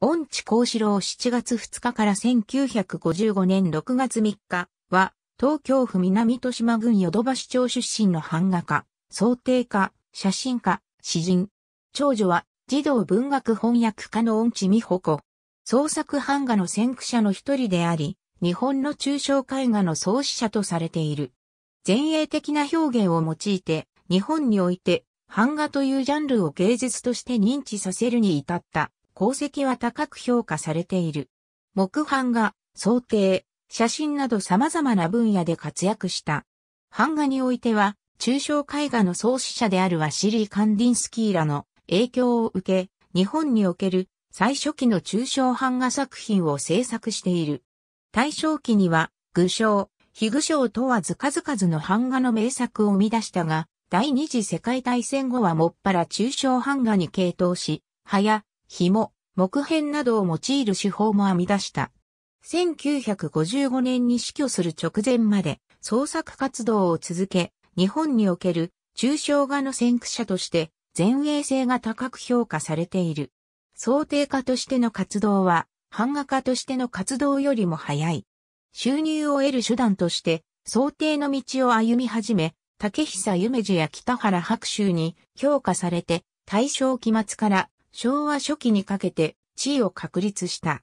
恩智幸四郎7月2日から1955年6月3日は、東京府南豊島郡淀橋町出身の版画家、想定家、写真家、詩人。長女は、児童文学翻訳家の恩智美穂子。創作版画の先駆者の一人であり、日本の抽象絵画の創始者とされている。前衛的な表現を用いて、日本において、版画というジャンルを芸術として認知させるに至った功績は高く評価されている。木版画、想定、写真など様々な分野で活躍した。版画においては、抽象絵画の創始者であるワシリー・カンディンスキーらの影響を受け、日本における最初期の抽象版画作品を制作している。大正期には、具象、非具象問わず数々の版画の名作を生み出したが、第二次世界大戦後はもっぱら抽象版画に傾倒し、はや紐、木片などを用いる手法も編み出した。1955年に死去する直前まで創作活動を続け、日本における抽象画の先駆者として前衛性が高く評価されている。想定家としての活動は、版画家としての活動よりも早い。収入を得る手段として、想定の道を歩み始め、竹久夢二や北原白秋に評価されて、大正期末から昭和初期にかけて地位を確立した。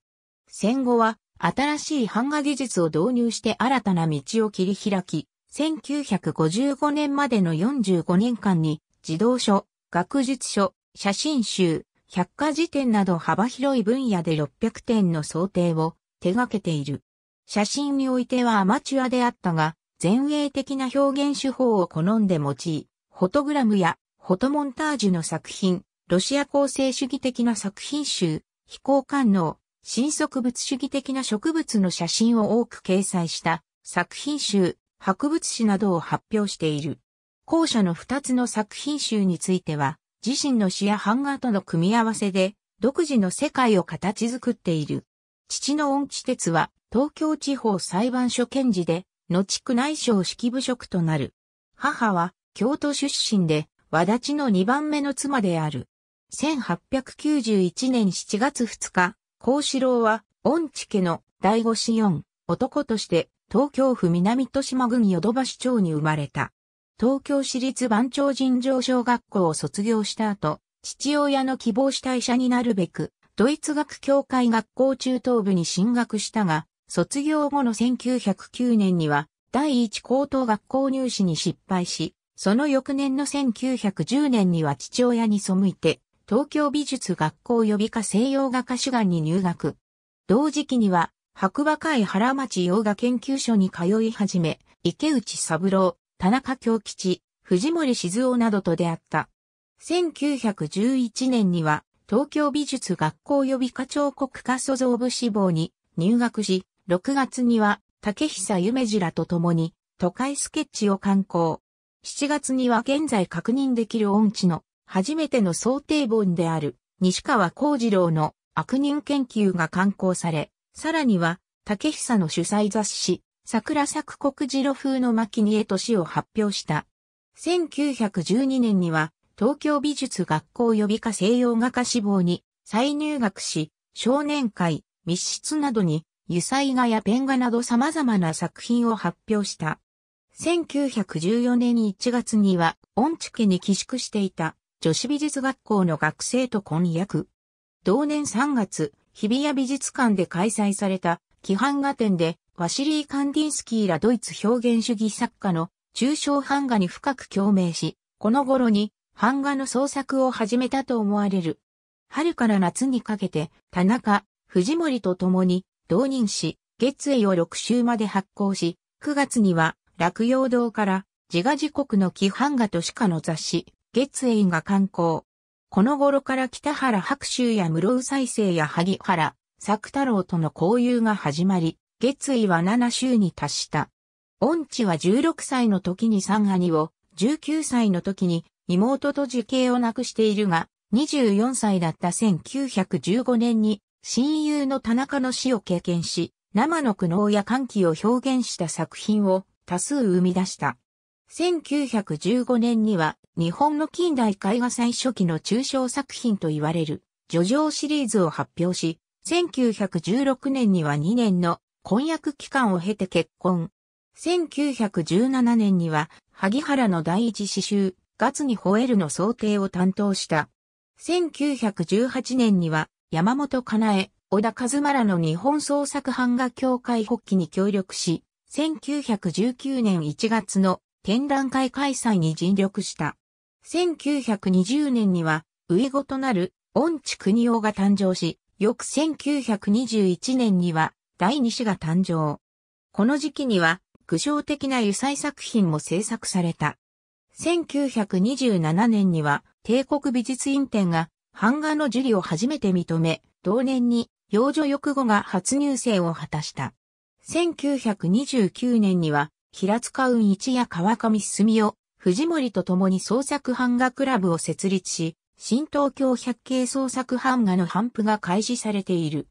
戦後は新しい版画技術を導入して新たな道を切り開き、1955年までの45年間に児童書、学術書、写真集、百科事典など幅広い分野で600点の想定を手掛けている。写真においてはアマチュアであったが、前衛的な表現手法を好んで用い、フォトグラムやフォトモンタージュの作品、ロシア構成主義的な作品集、飛行官能、新植物主義的な植物の写真を多く掲載した作品集、博物誌などを発表している。後者の二つの作品集については、自身の詩や版画との組み合わせで、独自の世界を形作っている。父の恩知鉄は、東京地方裁判所検事で、後区内省式部職となる。母は、京都出身で、和立の二番目の妻である。1891年7月2日、孔志郎は、御地家の第五子四男として、東京府南豊島郡淀橋町に生まれた。東京市立番町尋常小学校を卒業した後、父親の希望した医者になるべく、ドイツ学協会学校中等部に進学したが、卒業後の1909年には、第一高等学校入試に失敗し、その翌年の1910年には父親に背いて、東京美術学校予備科西洋画科主眼に入学。同時期には、白馬会原町洋画研究所に通い始め、池内三郎、田中京吉、藤森静夫などと出会った。1911年には、東京美術学校予備課彫刻科塑造部志望に入学し、6月には、竹久夢寺らと共に、都会スケッチを刊行。7月には現在確認できる音痴の初めての想定本である西川幸次郎の悪人研究が刊行され、さらには竹久の主催雑誌桜作国次郎風の巻に絵と詩を発表した。1912年には東京美術学校予備科西洋画家志望に再入学し、少年会、密室などに油彩画やペン画など様々な作品を発表した。1914年1月には、音地家に寄宿していた女子美術学校の学生と婚約。同年3月、日比谷美術館で開催された、規範画展で、ワシリー・カンディンスキーらドイツ表現主義作家の抽象版画に深く共鳴し、この頃に版画の創作を始めたと思われる。春から夏にかけて、田中、藤森と共に、同人し、月栄を6週まで発行し、9月には、落葉堂から、自画自国の規版画としかの雑誌、月影が観光。この頃から北原白秋や室生再生や萩原、作太郎との交友が始まり、月意は7週に達した。恩知は16歳の時に三兄を、19歳の時に妹と受刑を亡くしているが、24歳だった1915年に親友の田中の死を経験し、生の苦悩や歓喜を表現した作品を多数生み出した。1915年には日本の近代絵画最初期の抽象作品と言われる、叙情シリーズを発表し、1916年には2年の婚約期間を経て結婚。1917年には、萩原の第一詩集、月に吠えるの想定を担当した。1918年には、山本かなえ、小田和馬の日本創作版画協会発起に協力し、1919年1月の展覧会開催に尽力した。1920年には、ウイゴとなる、オンチクニオが誕生し、翌1921年には、第二子が誕生。この時期には、具象的な油彩作品も制作された。1927年には、帝国美術院展が、版画の受理を初めて認め、同年に、幼女翼後が初入生を果たした。1929年には、平塚雲一や川上進夫、藤森と共に創作版画クラブを設立し、新東京百景創作版画の販布が開始されている。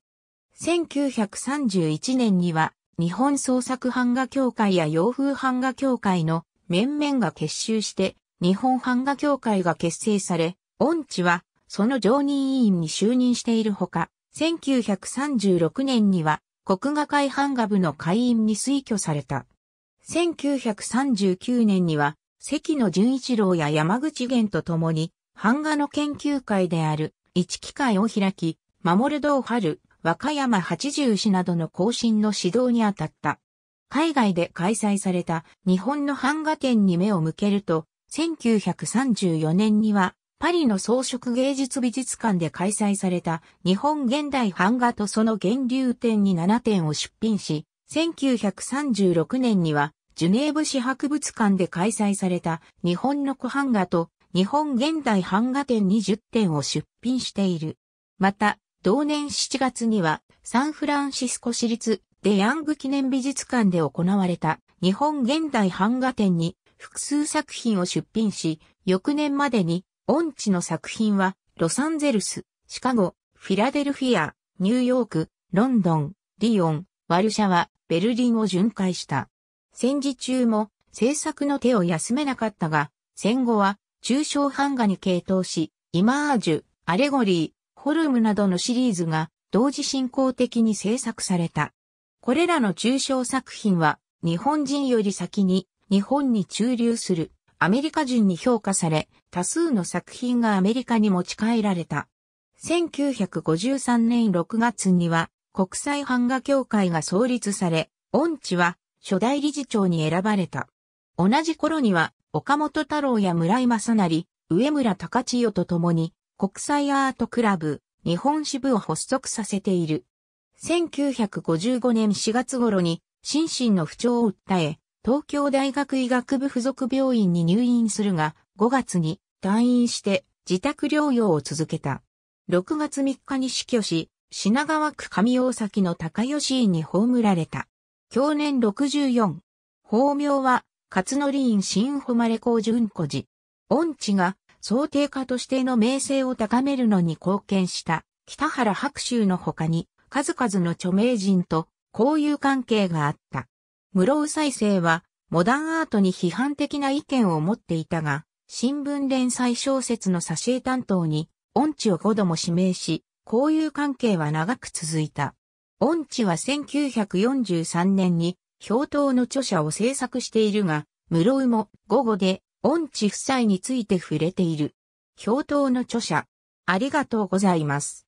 1931年には、日本創作版画協会や洋風版画協会の面々が結集して、日本版画協会が結成され、恩知は、その常任委員に就任しているほか、1936年には、国画会版画部の会員に推挙された。1939年には、関野純一郎や山口源と共に、版画の研究会である、一機会を開き、守る道春、和歌山八十市などの更新の指導に当たった。海外で開催された日本の版画展に目を向けると、1934年にはパリの装飾芸術美術館で開催された日本現代版画とその源流展に7点を出品し、1936年にはジュネーブ市博物館で開催された日本の古版画と日本現代版画展20点を出品している。また、同年7月にはサンフランシスコ市立デヤング記念美術館で行われた日本現代版画展に複数作品を出品し、翌年までに、音痴の作品は、ロサンゼルス、シカゴ、フィラデルフィア、ニューヨーク、ロンドン、リヨン、ワルシャワ、ベルリンを巡回した。戦時中も制作の手を休めなかったが、戦後は抽象版画に傾倒し、イマージュ、アレゴリー、フォルムなどのシリーズが同時進行的に制作された。これらの抽象作品は日本人より先に日本に駐留するアメリカ人に評価され、多数の作品がアメリカに持ち帰られた。1953年6月には国際版画協会が創立され、音痴は初代理事長に選ばれた。同じ頃には、岡本太郎や村井正成、上村隆千代と共に、国際アートクラブ、日本支部を発足させている。1955年4月頃に、心身の不調を訴え、東京大学医学部附属病院に入院するが、5月に退院して自宅療養を続けた。6月3日に死去し、品川区上大崎の高吉院に葬られた。享年64。法名は、勝則院新誉子順子寺。恩知が、想定家としての名声を高めるのに貢献した、北原白秋の他に、数々の著名人と交友関係があった。室生再生は、モダンアートに批判的な意見を持っていたが、新聞連載小説の挿絵担当に、恩知を5度も指名し、交友関係は長く続いた。音知は1943年に表頭の著者を制作しているが、室井も午後で音知夫妻について触れている。表頭の著者、ありがとうございます。